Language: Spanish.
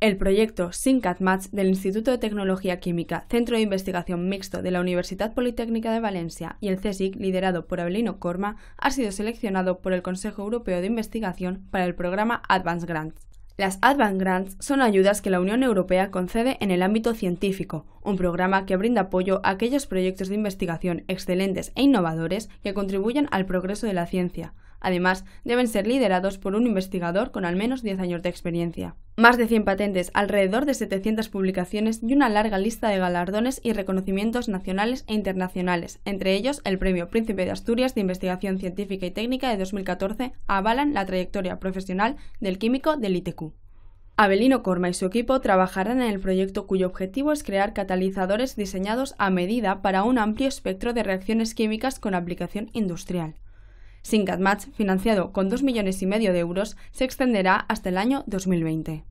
El proyecto SINCATMATS del Instituto de Tecnología Química, Centro de Investigación Mixto de la Universidad Politécnica de Valencia y el CSIC, liderado por Abelino Corma, ha sido seleccionado por el Consejo Europeo de Investigación para el programa Advanced Grants. Las Advanced Grants son ayudas que la Unión Europea concede en el ámbito científico, un programa que brinda apoyo a aquellos proyectos de investigación excelentes e innovadores que contribuyen al progreso de la ciencia, Además, deben ser liderados por un investigador con al menos 10 años de experiencia. Más de 100 patentes, alrededor de 700 publicaciones y una larga lista de galardones y reconocimientos nacionales e internacionales, entre ellos el Premio Príncipe de Asturias de Investigación Científica y Técnica de 2014, avalan la trayectoria profesional del químico del ITQ. Abelino Corma y su equipo trabajarán en el proyecto cuyo objetivo es crear catalizadores diseñados a medida para un amplio espectro de reacciones químicas con aplicación industrial. Match, financiado con 2 millones y medio de euros, se extenderá hasta el año 2020.